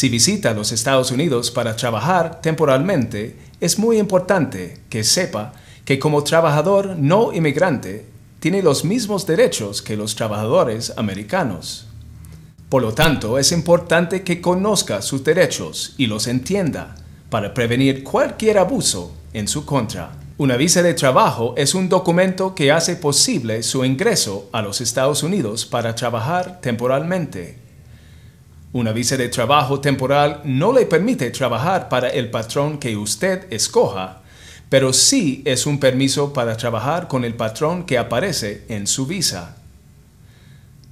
Si visita los Estados Unidos para trabajar temporalmente, es muy importante que sepa que como trabajador no inmigrante tiene los mismos derechos que los trabajadores americanos. Por lo tanto, es importante que conozca sus derechos y los entienda para prevenir cualquier abuso en su contra. Una visa de trabajo es un documento que hace posible su ingreso a los Estados Unidos para trabajar temporalmente. Una visa de trabajo temporal no le permite trabajar para el patrón que usted escoja, pero sí es un permiso para trabajar con el patrón que aparece en su visa.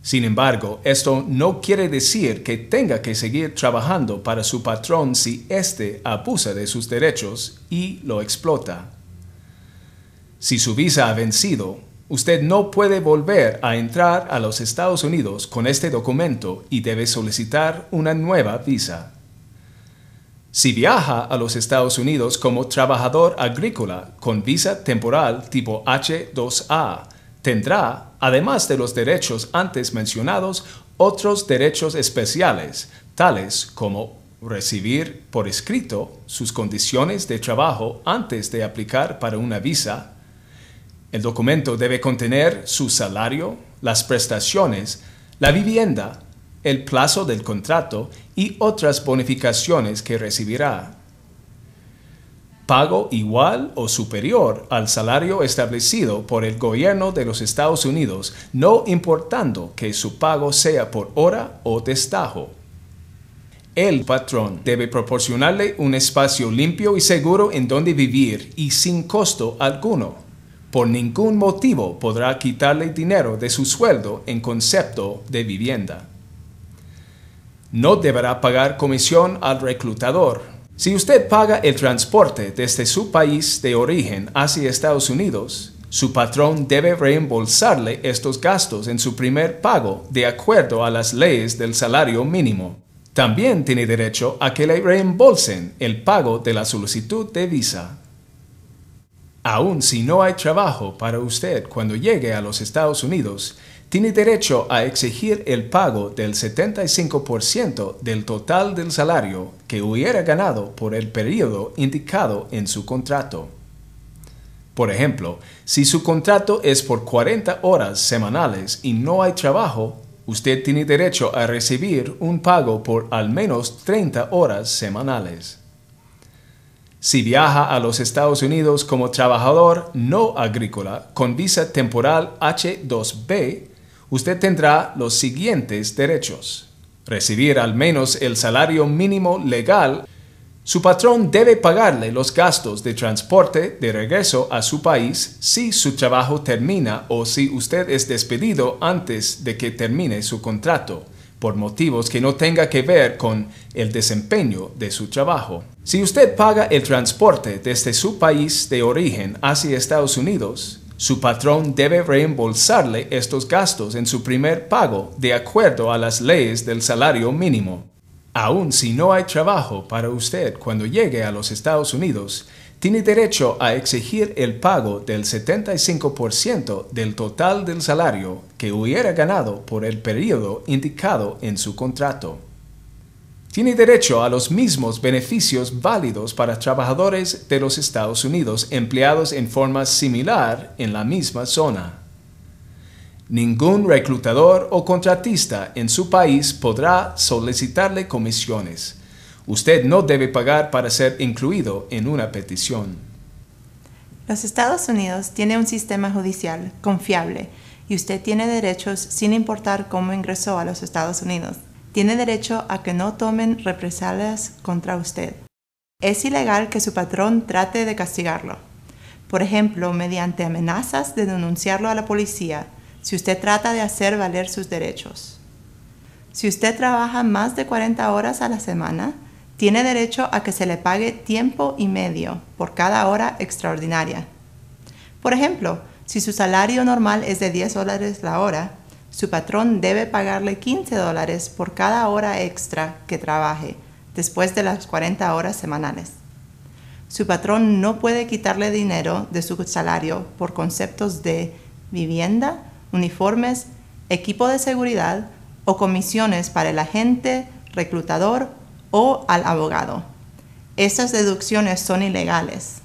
Sin embargo, esto no quiere decir que tenga que seguir trabajando para su patrón si éste abusa de sus derechos y lo explota. Si su visa ha vencido, Usted no puede volver a entrar a los Estados Unidos con este documento y debe solicitar una nueva visa. Si viaja a los Estados Unidos como trabajador agrícola con visa temporal tipo H2A, tendrá, además de los derechos antes mencionados, otros derechos especiales, tales como recibir por escrito sus condiciones de trabajo antes de aplicar para una visa el documento debe contener su salario, las prestaciones, la vivienda, el plazo del contrato y otras bonificaciones que recibirá. Pago igual o superior al salario establecido por el gobierno de los Estados Unidos, no importando que su pago sea por hora o destajo. El patrón debe proporcionarle un espacio limpio y seguro en donde vivir y sin costo alguno por ningún motivo podrá quitarle dinero de su sueldo en concepto de vivienda. No deberá pagar comisión al reclutador. Si usted paga el transporte desde su país de origen hacia Estados Unidos, su patrón debe reembolsarle estos gastos en su primer pago de acuerdo a las leyes del salario mínimo. También tiene derecho a que le reembolsen el pago de la solicitud de visa. Aun si no hay trabajo para usted cuando llegue a los Estados Unidos, tiene derecho a exigir el pago del 75% del total del salario que hubiera ganado por el periodo indicado en su contrato. Por ejemplo, si su contrato es por 40 horas semanales y no hay trabajo, usted tiene derecho a recibir un pago por al menos 30 horas semanales. Si viaja a los Estados Unidos como trabajador no agrícola con visa temporal H2B, usted tendrá los siguientes derechos. Recibir al menos el salario mínimo legal. Su patrón debe pagarle los gastos de transporte de regreso a su país si su trabajo termina o si usted es despedido antes de que termine su contrato por motivos que no tenga que ver con el desempeño de su trabajo. Si usted paga el transporte desde su país de origen hacia Estados Unidos, su patrón debe reembolsarle estos gastos en su primer pago de acuerdo a las leyes del salario mínimo. Aun si no hay trabajo para usted cuando llegue a los Estados Unidos, tiene derecho a exigir el pago del 75% del total del salario que hubiera ganado por el periodo indicado en su contrato. Tiene derecho a los mismos beneficios válidos para trabajadores de los Estados Unidos empleados en forma similar en la misma zona. Ningún reclutador o contratista en su país podrá solicitarle comisiones Usted no debe pagar para ser incluido en una petición. Los Estados Unidos tiene un sistema judicial confiable y usted tiene derechos sin importar cómo ingresó a los Estados Unidos. Tiene derecho a que no tomen represalias contra usted. Es ilegal que su patrón trate de castigarlo. Por ejemplo, mediante amenazas de denunciarlo a la policía si usted trata de hacer valer sus derechos. Si usted trabaja más de 40 horas a la semana, tiene derecho a que se le pague tiempo y medio por cada hora extraordinaria. Por ejemplo, si su salario normal es de 10 dólares la hora, su patrón debe pagarle 15 dólares por cada hora extra que trabaje después de las 40 horas semanales. Su patrón no puede quitarle dinero de su salario por conceptos de vivienda, uniformes, equipo de seguridad o comisiones para el agente, reclutador o al abogado. Esas deducciones son ilegales.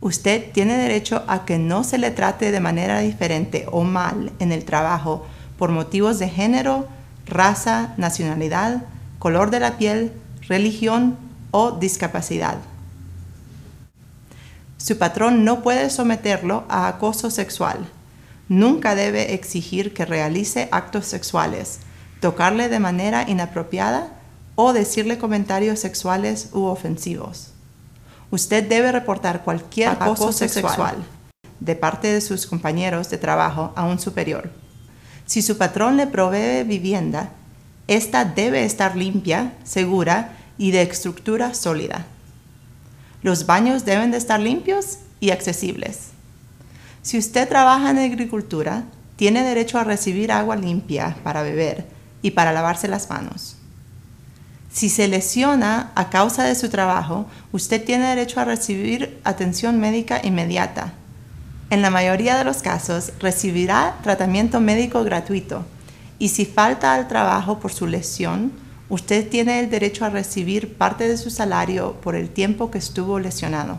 Usted tiene derecho a que no se le trate de manera diferente o mal en el trabajo por motivos de género, raza, nacionalidad, color de la piel, religión o discapacidad. Su patrón no puede someterlo a acoso sexual. Nunca debe exigir que realice actos sexuales, tocarle de manera inapropiada o decirle comentarios sexuales u ofensivos. Usted debe reportar cualquier acoso, sexual, de parte de sus compañeros de trabajo a un superior. Si su patrón le provee vivienda, esta debe estar limpia, segura y de estructura sólida. Los baños deben de estar limpios y accesibles. Si usted trabaja en agricultura, tiene derecho a recibir agua limpia para beber y para lavarse las manos. Si se lesiona a causa de su trabajo, usted tiene derecho a recibir atención médica inmediata. En la mayoría de los casos, recibirá tratamiento médico gratuito. Y si falta al trabajo por su lesión, usted tiene el derecho a recibir parte de su salario por el tiempo que estuvo lesionado.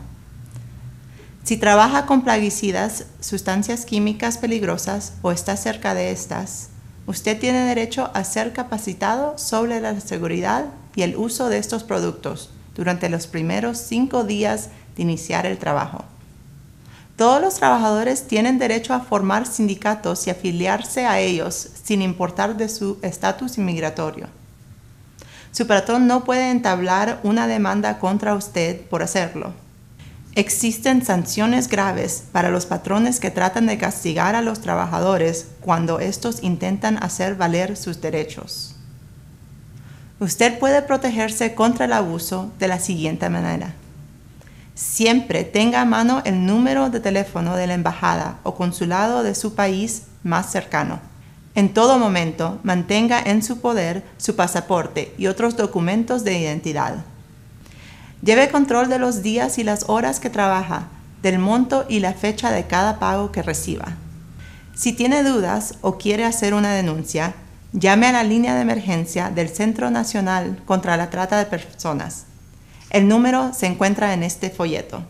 Si trabaja con plaguicidas, sustancias químicas peligrosas o está cerca de estas, usted tiene derecho a ser capacitado sobre la seguridad y el uso de estos productos durante los primeros cinco días de iniciar el trabajo. Todos los trabajadores tienen derecho a formar sindicatos y afiliarse a ellos sin importar de su estatus inmigratorio. Su patrón no puede entablar una demanda contra usted por hacerlo. Existen sanciones graves para los patrones que tratan de castigar a los trabajadores cuando estos intentan hacer valer sus derechos. Usted puede protegerse contra el abuso de la siguiente manera. Siempre tenga a mano el número de teléfono de la embajada o consulado de su país más cercano. En todo momento, mantenga en su poder su pasaporte y otros documentos de identidad. Lleve control de los días y las horas que trabaja, del monto y la fecha de cada pago que reciba. Si tiene dudas o quiere hacer una denuncia, llame a la línea de emergencia del Centro Nacional contra la Trata de Personas. El número se encuentra en este folleto.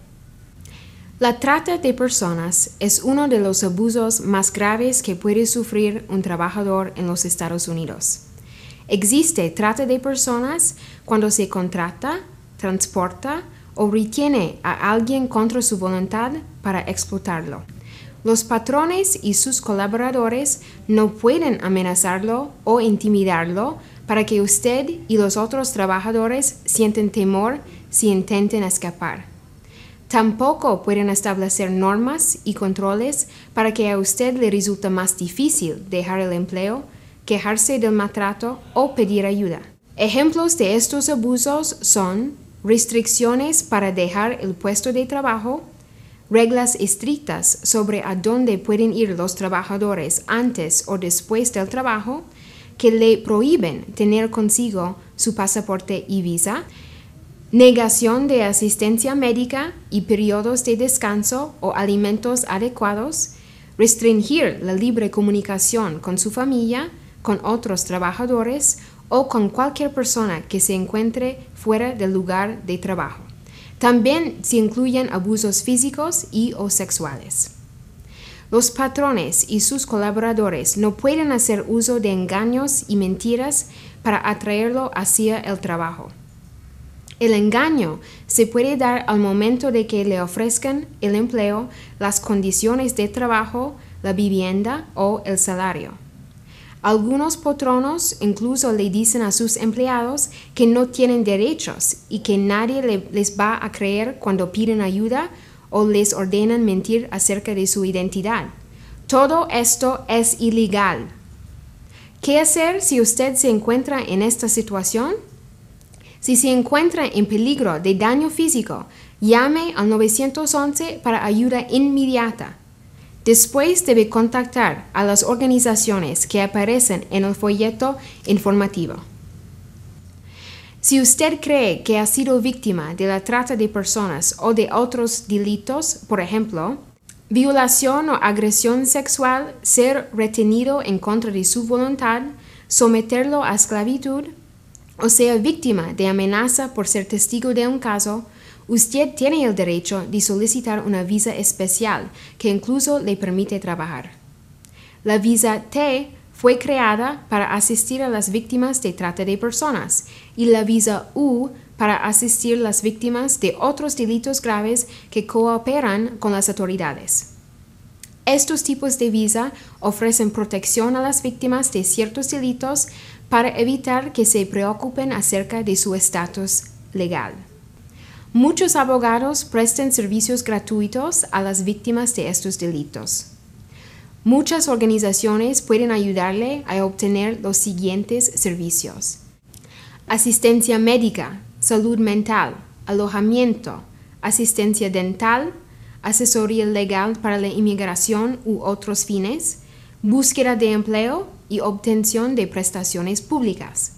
La trata de personas es uno de los abusos más graves que puede sufrir un trabajador en los Estados Unidos. Existe trata de personas cuando se contrata, transporta o retiene a alguien contra su voluntad para explotarlo. Los patrones y sus colaboradores no pueden amenazarlo o intimidarlo para que usted y los otros trabajadores sienten temor si intenten escapar. Tampoco pueden establecer normas y controles para que a usted le resulte más difícil dejar el empleo, quejarse del maltrato o pedir ayuda. Ejemplos de estos abusos son restricciones para dejar el puesto de trabajo, reglas estrictas sobre a dónde pueden ir los trabajadores antes o después del trabajo, que le prohíben tener consigo su pasaporte y visa, negación de asistencia médica y periodos de descanso o alimentos adecuados, restringir la libre comunicación con su familia, con otros trabajadores o con cualquier persona que se encuentre fuera del lugar de trabajo. También se incluyen abusos físicos y o sexuales. Los patrones y sus colaboradores no pueden hacer uso de engaños y mentiras para atraerlo hacia el trabajo. El engaño se puede dar al momento de que le ofrezcan el empleo, las condiciones de trabajo, la vivienda o el salario. Algunos patronos incluso le dicen a sus empleados que no tienen derechos y que nadie les va a creer cuando piden ayuda o les ordenan mentir acerca de su identidad. Todo esto es ilegal. ¿Qué hacer si usted se encuentra en esta situación? Si se encuentra en peligro de daño físico, llame al 911 para ayuda inmediata. Después debe contactar a las organizaciones que aparecen en el folleto informativo. Si usted cree que ha sido víctima de la trata de personas o de otros delitos, por ejemplo, violación o agresión sexual, ser retenido en contra de su voluntad, someterlo a esclavitud, o sea víctima de amenaza por ser testigo de un caso, Usted tiene el derecho de solicitar una visa especial que incluso le permite trabajar. La visa T fue creada para asistir a las víctimas de trata de personas y la visa U para asistir a las víctimas de otros delitos graves que cooperan con las autoridades. Estos tipos de visa ofrecen protección a las víctimas de ciertos delitos para evitar que se preocupen acerca de su estatus legal. Muchos abogados prestan servicios gratuitos a las víctimas de estos delitos. Muchas organizaciones pueden ayudarle a obtener los siguientes servicios. Asistencia médica, salud mental, alojamiento, asistencia dental, asesoría legal para la inmigración u otros fines, búsqueda de empleo y obtención de prestaciones públicas.